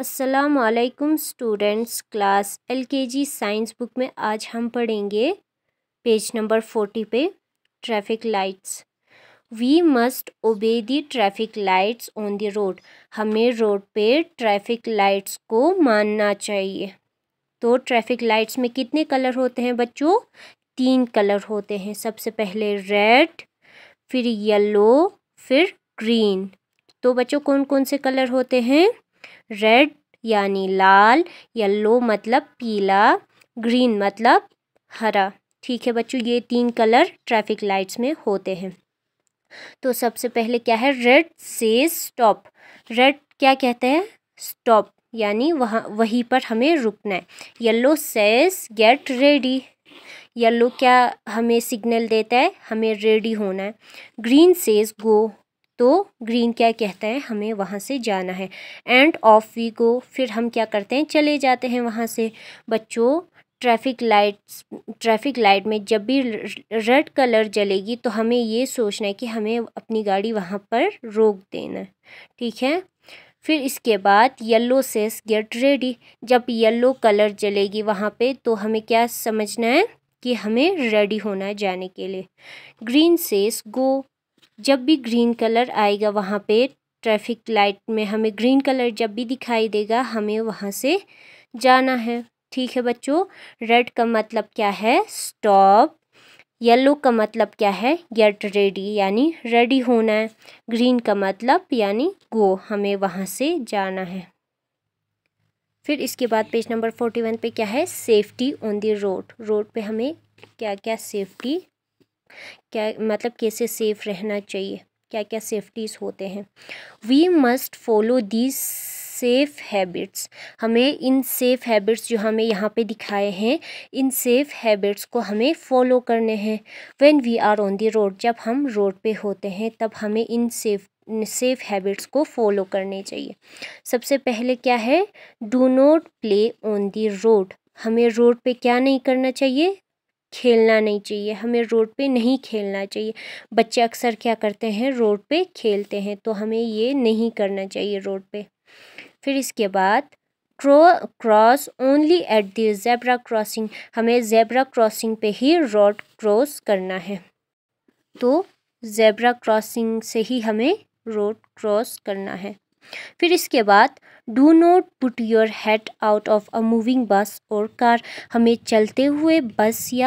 असलकुम students class LKG science book में आज हम पढ़ेंगे पेज नंबर फोर्टी पे traffic lights we must obey the traffic lights on the road हमें रोड पे ट्रैफिक लाइट्स को मानना चाहिए तो ट्रैफिक लाइट्स में कितने कलर होते हैं बच्चों तीन कलर होते हैं सबसे पहले रेड फिर येलो फिर ग्रीन तो बच्चों कौन कौन से कलर होते हैं रेड यानी लाल येलो मतलब पीला ग्रीन मतलब हरा ठीक है बच्चों ये तीन कलर ट्रैफिक लाइट्स में होते हैं तो सबसे पहले क्या है रेड से स्टॉप रेड क्या कहते हैं स्टॉप यानी वहाँ वहीं पर हमें रुकना है yellow says get ready yellow क्या हमें सिग्नल देता है हमें रेडी होना है ग्रीन सेज गो तो ग्रीन क्या कहता है हमें वहाँ से जाना है एंड ऑफ वी गो फिर हम क्या करते हैं चले जाते हैं वहाँ से बच्चों ट्रैफिक लाइट्स ट्रैफिक लाइट में जब भी रेड कलर जलेगी तो हमें ये सोचना है कि हमें अपनी गाड़ी वहाँ पर रोक देना ठीक है फिर इसके बाद येलो सेस गेट रेडी जब येलो कलर जलेगी वहाँ पे तो हमें क्या समझना है कि हमें रेडी होना है जाने के लिए ग्रीन सेस गो जब भी ग्रीन कलर आएगा वहाँ पे ट्रैफिक लाइट में हमें ग्रीन कलर जब भी दिखाई देगा हमें वहाँ से जाना है ठीक है बच्चों रेड का मतलब क्या है स्टॉप येलो का मतलब क्या है गेट रेडी यानी रेडी होना है ग्रीन का मतलब यानी गो हमें वहाँ से जाना है फिर इसके बाद पेज नंबर फोर्टी वन पे क्या है safety on the road road पे हमें क्या क्या सेफ्टी क्या मतलब कैसे सेफ़ रहना चाहिए क्या क्या सेफ्टीज़ होते हैं we must follow these safe habits हमें इन सेफ़ हैबिट्स जो हमें यहाँ पे दिखाए हैं इन सेफ़ हैबिट्स को हमें फॉलो करने हैं when we are on the road जब हम रोड पे होते हैं तब हमें इन सेफ सेफ़ हैबिट्स को फॉलो करने चाहिए सबसे पहले क्या है do not play on the road हमें रोड पे क्या नहीं करना चाहिए खेलना नहीं चाहिए हमें रोड पे नहीं खेलना चाहिए बच्चे अक्सर क्या करते हैं रोड पे खेलते हैं तो हमें ये नहीं करना चाहिए रोड पे फिर इसके बाद क्रो cross only at the zebra crossing हमें जेबरा क्रॉसिंग पे ही रोड क्रॉस करना है तो जैबरा क्रॉसिंग से ही हमें रोड क्रॉस करना है फिर इसके बाद do not put your head out of a moving bus और कार हमें चलते हुए बस या